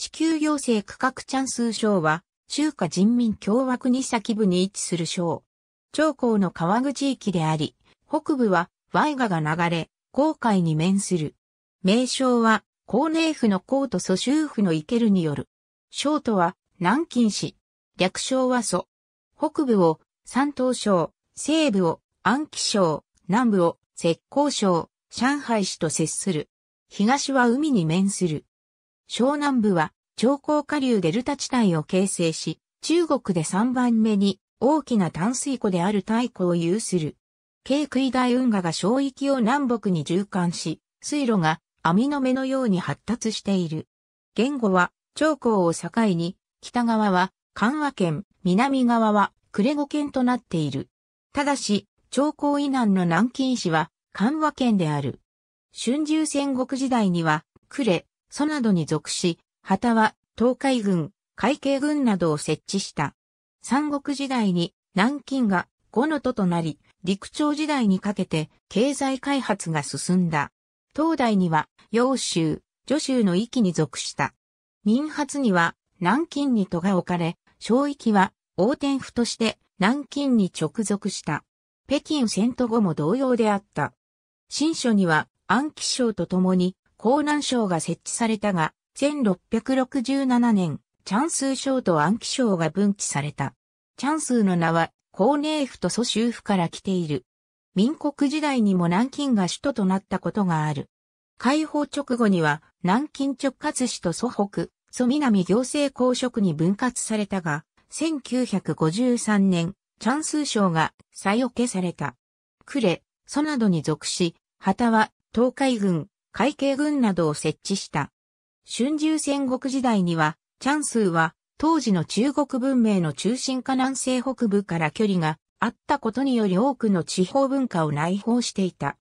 地球行政区画チャンス省は、中華人民共和国先部に位置する省。長江の川口駅であり、北部は、ワイガが流れ、航海に面する。名称は、高寧府の高と蘇州府の池るによる。省とは、南京市。略称は蘇。北部を、山東省、西部を、安徽省、南部を、浙江省、上海市と接する。東は海に面する。湘南部は、長江下流デルタ地帯を形成し、中国で3番目に大きな淡水湖である太湖を有する。京杭大運河が小域を南北に縦貫し、水路が網の目のように発達している。言語は長江を境に、北側は関和県、南側は呉語県となっている。ただし、長江以南の南京市は関和県である。春秋戦国時代には、呉、ソなどに属し、旗は東海軍、海警軍などを設置した。三国時代に南京が五の都となり、陸朝時代にかけて経済開発が進んだ。東大には揚州、徐州の域に属した。民発には南京に都が置かれ、小域は横天府として南京に直属した。北京戦都後も同様であった。新書には安記省と共に江南省が設置されたが、1667年、チャンスー省と安記省が分岐された。チャンスーの名は、江寧府と蘇州府から来ている。民国時代にも南京が首都となったことがある。解放直後には、南京直轄市と蘇北、蘇南行政公職に分割されたが、1953年、チャンスー省が再置けされた。呉、蘇などに属し、旗は東海軍、海警軍などを設置した。春秋戦国時代には、チャンスーは当時の中国文明の中心化南西北部から距離があったことにより多くの地方文化を内包していた。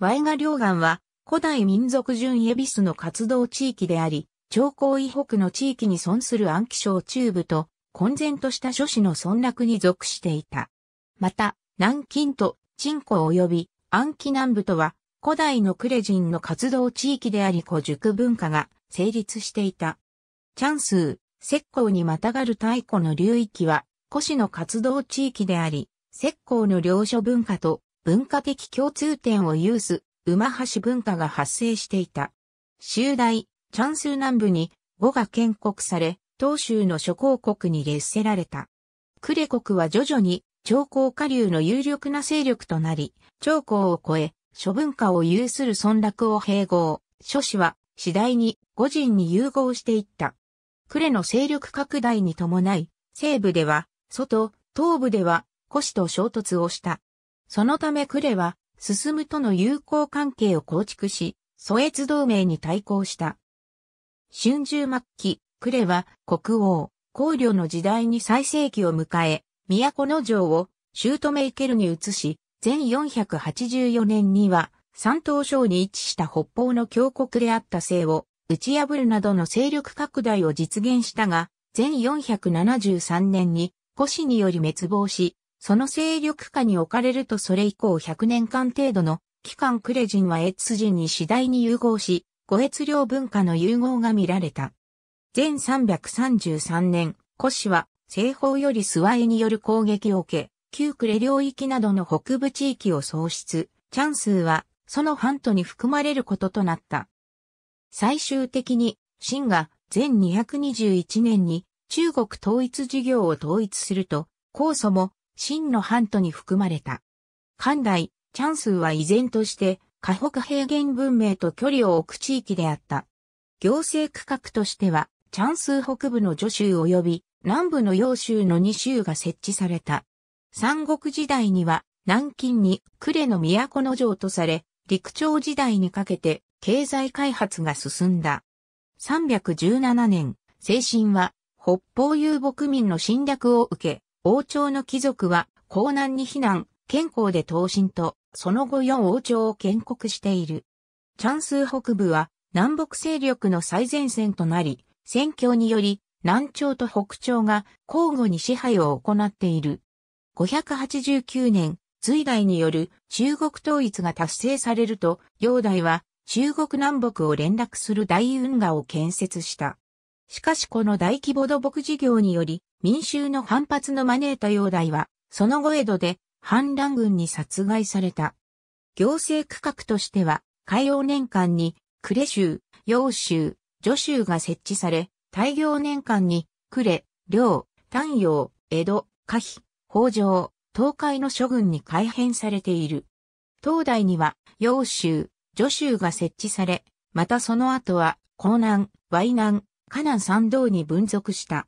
ワイガ両岸は古代民族順エビスの活動地域であり、長江以北の地域に存する暗記省中部と混然とした諸子の村落に属していた。また、南京と鎮江及び暗記南部とは古代のクレジンの活動地域であり古塾文化が成立していた。チャンスー、石膏にまたがる太古の流域は、古市の活動地域であり、石膏の領書文化と文化的共通点を有す、馬橋文化が発生していた。州大、チャンスー南部に語が建国され、東州の諸公国に列せられた。クレ国は徐々に長江下流の有力な勢力となり、長江を越え、諸文化を有する村落を併合、諸氏は次第に五人に融合していった。呉の勢力拡大に伴い、西部では、外、東部では、古史と衝突をした。そのため呉は、進むとの友好関係を構築し、蘇越同盟に対抗した。春秋末期、呉は国王、皇陵の時代に最盛期を迎え、都の城を、姑イケルに移し、1484年には、山東省に位置した北方の峡谷であった姓を打ち破るなどの勢力拡大を実現したが、1473年に古市により滅亡し、その勢力下に置かれるとそれ以降100年間程度の期間クレジンは越人に次第に融合し、五越領文化の融合が見られた。全333年、古市は西方より諏訪へによる攻撃を受け、旧クレ領域などの北部地域を創出、チャンスーは、その半島に含まれることとなった。最終的に、秦が、全221年に、中国統一事業を統一すると、酵素も、秦の半島に含まれた。漢代、チャンスーは依然として、河北平原文明と距離を置く地域であった。行政区画としては、チャンスー北部の助州及び、南部の揚州の2州が設置された。三国時代には南京に呉の都の城とされ、陸朝時代にかけて経済開発が進んだ。317年、精神は北方遊牧民の侵略を受け、王朝の貴族は江南に避難、健康で東進と、その後四王朝を建国している。チャンス北部は南北勢力の最前線となり、戦況により南朝と北朝が交互に支配を行っている。589年、隋代による中国統一が達成されると、煬代は中国南北を連絡する大運河を建設した。しかしこの大規模土木事業により、民衆の反発の招いた煬代は、その後江戸で反乱軍に殺害された。行政区画としては、海洋年間に、呉州、揚州、徐州が設置され、大行年間に、呉、両、丹陽、江戸、可否、北条、東海の諸軍に改編されている。東大には、揚州、助州が設置され、またその後は、江南、淮南、河南三道に分属した。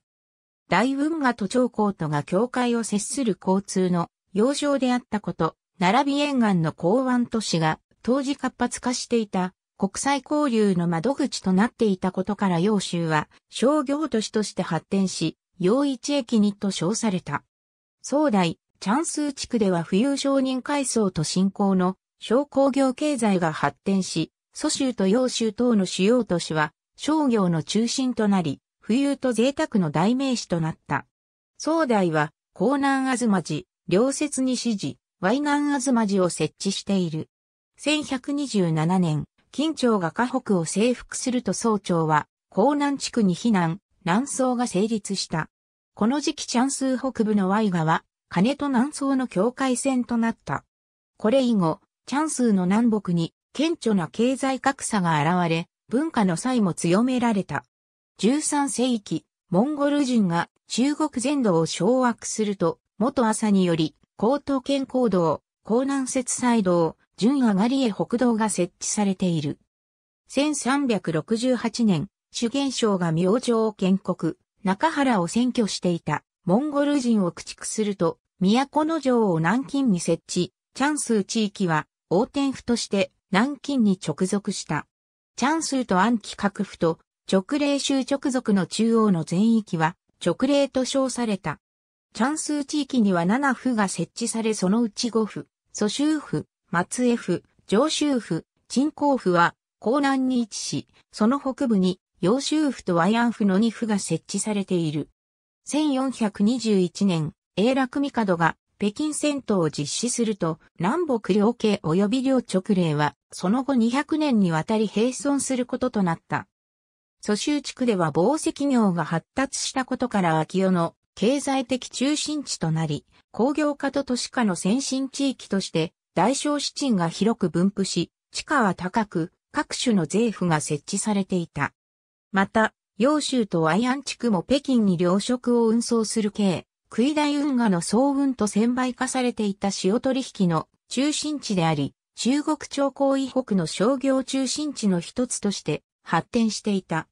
大運河と長江とが境界を接する交通の要衝であったこと、並び沿岸の港湾都市が当時活発化していた国際交流の窓口となっていたことから揚州は商業都市として発展し、洋一駅にと称された。宋大、チャンスー地区では富裕商人階層と新興の商工業経済が発展し、蘇州と揚州等の主要都市は商業の中心となり、富裕と贅沢の代名詞となった。宋大は、江南あずまじ、両説に支持、淮南あずまじを設置している。1127年、金朝が河北を征服すると宋朝は、江南地区に避難、南宋が成立した。この時期チャンスー北部のワガ川、金と南宋の境界線となった。これ以後、チャンスーの南北に顕著な経済格差が現れ、文化の際も強められた。13世紀、モンゴル人が中国全土を掌握すると、元朝により、高等健康道、江南節祭道、順上がりへ北道が設置されている。1368年、主元省が明星を建国。中原を占拠していたモンゴル人を駆逐すると、都の城を南京に設置、チャンスー地域は王天府として南京に直属した。チャンスーと安記各府と直令州直属の中央の全域は直令と称された。チャンスー地域には7府が設置されそのうち5府、蘇州府、松江府、上州府、鎮江府は江南に位置し、その北部に揚州府と和ン府の2府が設置されている。1421年、永楽帝が北京戦闘を実施すると、南北両家及び両直令は、その後200年にわたり並存することとなった。蘇州地区では紡績業が発達したことから秋代の経済的中心地となり、工業化と都市化の先進地域として、大小市金が広く分布し、地価は高く、各種の税府が設置されていた。また、揚州とア安地区も北京に糧食を運送する系、杭大運河の総運と専売化されていた塩取引の中心地であり、中国朝貢以北の商業中心地の一つとして発展していた。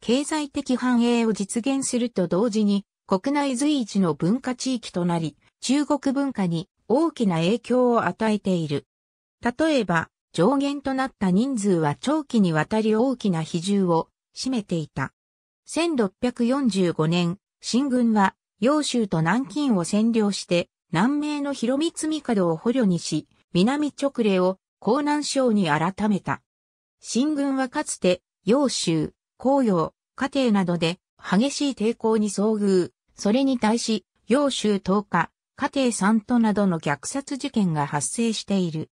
経済的繁栄を実現すると同時に、国内随一の文化地域となり、中国文化に大きな影響を与えている。例えば、上限となった人数は長期にわたり大きな比重を占めていた。1645年、新軍は、揚州と南京を占領して、南明の広光帝を捕虜にし、南直令を江南省に改めた。新軍はかつて、揚州、紅葉、家庭などで激しい抵抗に遭遇。それに対し、揚州10日、家庭三都などの虐殺事件が発生している。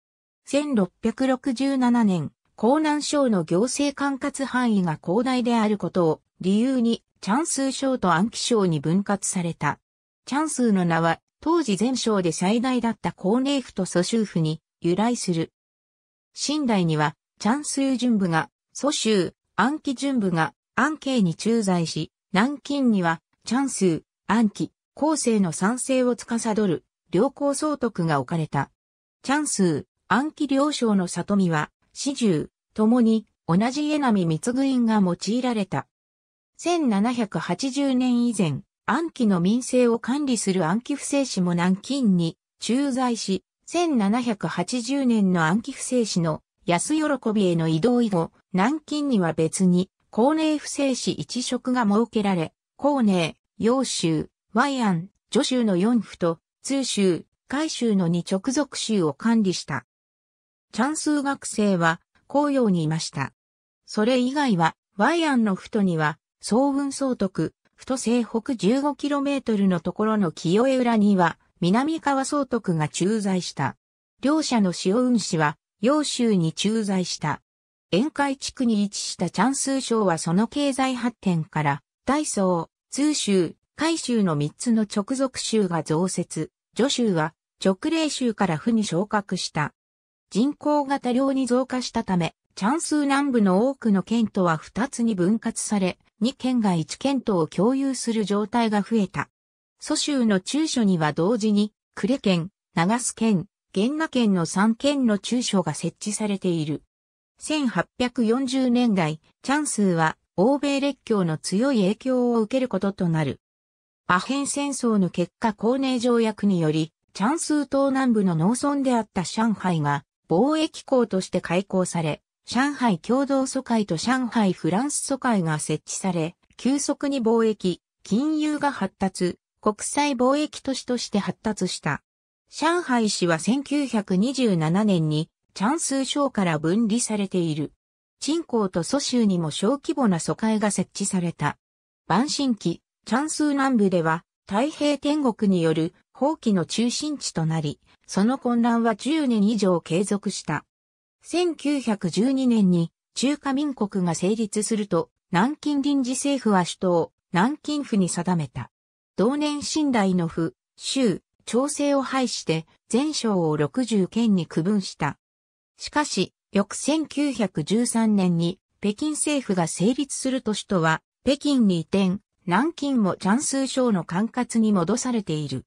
1667年、江南省の行政管轄範囲が広大であることを理由に、チャンスー省と安徽省に分割された。チャンスーの名は、当時全省で最大だった高寧府と蘇州府に由来する。新代には、チャンスー準部が、蘇州、安徽準部が、安慶に駐在し、南京には、チャンスー、安徽、後世の賛成を司る、良好総督が置かれた。チャンスー、暗記両省の里見は、始終、ともに同じ江波密軍が用いられた。1780年以前、暗記の民政を管理する暗記不正士も南京に駐在し、1780年の暗記不正士の安喜びへの移動以後、南京には別に、高寧不正士一職が設けられ、高寧、陽州、和安、助州の四府と、通州、海州の二直属州を管理した。チャンスー学生は紅葉にいました。それ以外は、ワイアンのふとには、総運総督、ふと西北 15km のところの清江浦には、南川総督が駐在した。両者の塩運氏は、洋州に駐在した。沿海地区に位置したチャンスー省はその経済発展から、大層、通州、海州の3つの直属州が増設、助州は直令州から府に昇格した。人口が多量に増加したため、チャンスー南部の多くの県とは2つに分割され、2県が1県とを共有する状態が増えた。蘇州の中所には同時に、呉県、長須県、源那県の3県の中所が設置されている。1840年代、チャンスーは欧米列強の強い影響を受けることとなる。アヘン戦争の結果、高寧条約により、チャンスー島南部の農村であった上海が貿易港として開港され、上海共同疎開と上海フランス疎開が設置され、急速に貿易、金融が発達、国際貿易都市として発達した。上海市は1927年に、チャンスー省から分離されている。鎮港と蘇州にも小規模な疎開が設置された。晩新期、チャンスー南部では、太平天国による放棄の中心地となり、その混乱は10年以上継続した。1912年に中華民国が成立すると、南京臨時政府は首都、を南京府に定めた。同年新頼の府、州、調整を廃して、全省を60県に区分した。しかし、翌1913年に北京政府が成立すると首都は北京に移転、南京もジャンス省の管轄に戻されている。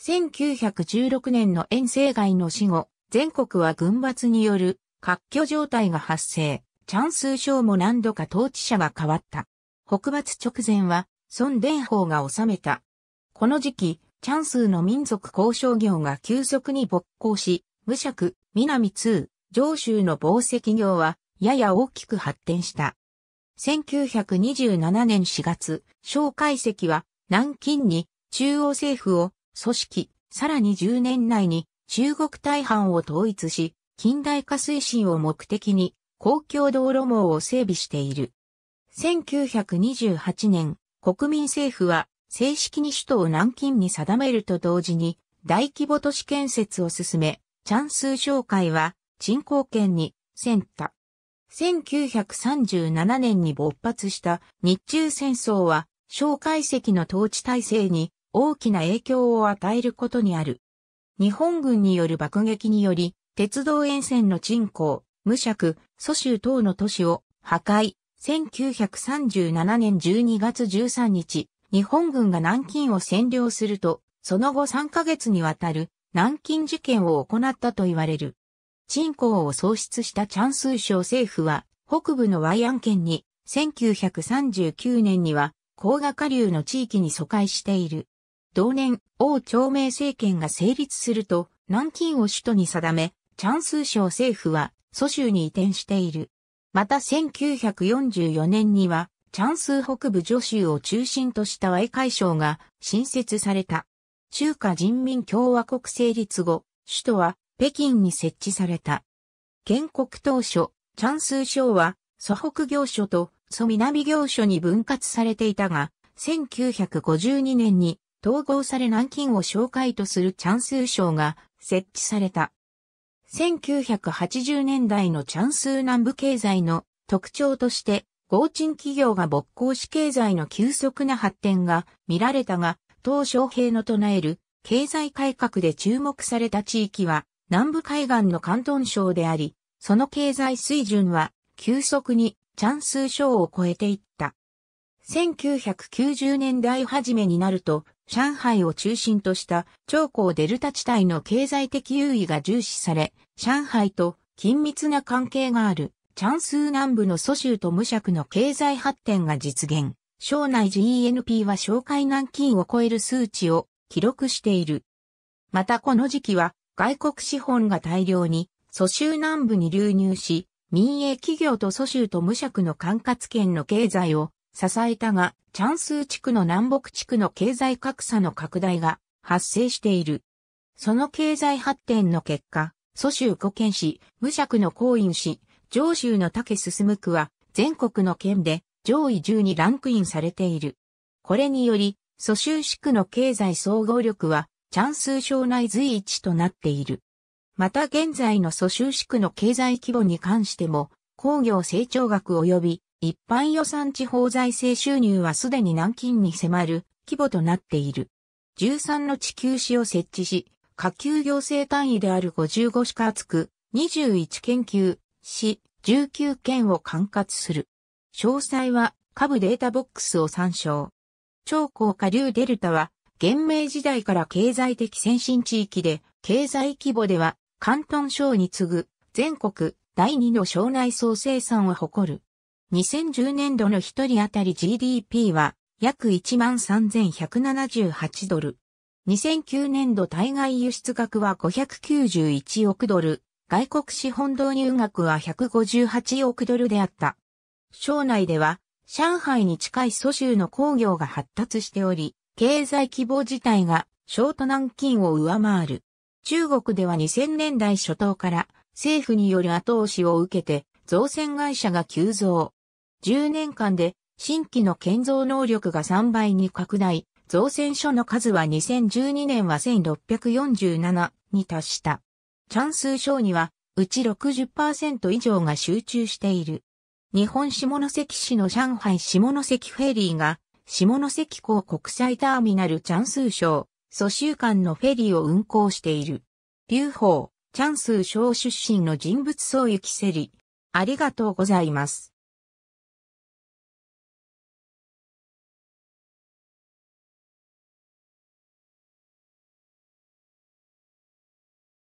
1916年の遠征外の死後、全国は軍閥による割拠状態が発生、チャンス省も何度か統治者が変わった。北伐直前は、孫伝法が治めた。この時期、チャンスの民族交渉業が急速に勃興し、無釈、南通、上州の防績業は、やや大きく発展した。1927年4月、小海石は、南京に中央政府を組織、さらに10年内に中国大半を統一し、近代化推進を目的に公共道路網を整備している。1928年、国民政府は正式に首都を南京に定めると同時に大規模都市建設を進め、チャンス商会は鎮光圏に選択。1937年に勃発した日中戦争は蒋介石の統治体制に大きな影響を与えることにある。日本軍による爆撃により、鉄道沿線の鎮港、無釈、蘇州等の都市を破壊。1937年12月13日、日本軍が南京を占領すると、その後3ヶ月にわたる南京事件を行ったと言われる。鎮港を喪失したチャンスー省政府は、北部のワイアン県に、1939年には、高賀下流の地域に疎開している。同年、王朝明政権が成立すると、南京を首都に定め、チャンス省政府は蘇州に移転している。また1944年には、チャンス北部女州を中心とした外海省が新設された。中華人民共和国成立後、首都は北京に設置された。建国当初、チャンス省は蘇北行所と蘇南行所に分割されていたが、1952年に統合され南京を紹介とするチャンスー省が設置された。1980年代のチャンスー南部経済の特徴として、合賃企業が没興し経済の急速な発展が見られたが、鄧小平の唱える経済改革で注目された地域は南部海岸の関東省であり、その経済水準は急速にチャンスー省を超えていった。1990年代初めになると上海を中心とした超高デルタ地帯の経済的優位が重視され、上海と緊密な関係がある、チャンスー南部の蘇州と無釈の経済発展が実現。省内 GNP は紹介南京を超える数値を記録している。またこの時期は外国資本が大量に蘇州南部に流入し、民営企業と蘇州と無釈の管轄圏の経済を支えたが、チャンスー地区の南北地区の経済格差の拡大が発生している。その経済発展の結果、蘇州古県市、無釈の公院市、上州の竹進区は、全国の県で上位10にランクインされている。これにより、蘇州市区の経済総合力は、チャンスー省内随一となっている。また現在の蘇州市区の経済規模に関しても、工業成長額及び一般予算地方財政収入はすでに南京に迫る規模となっている。13の地球市を設置し、下級行政単位である55市厚く、21県級、市、19県を管轄する。詳細は下部データボックスを参照。超高下流デルタは、元明時代から経済的先進地域で、経済規模では、関東省に次ぐ、全国第2の省内総生産を誇る。2010年度の1人当たり GDP は約13,178ドル。2009年度対外輸出額は591億ドル、外国資本導入額は158億ドルであった。省内では、上海に近い蘇州の工業が発達しており、経済規模自体が、ショート南京を上回る。中国では2000年代初頭から、政府による後押しを受けて、造船会社が急増。10年間で新規の建造能力が3倍に拡大、造船所の数は2012年は1647に達した。チャンス省には、うち60%以上が集中している。日本下関市の上海下関フェリーが、下関港国際ターミナルチャンス省、蘇州間のフェリーを運航している。劉邦、チャンス省出身の人物総行きり、ありがとうございます。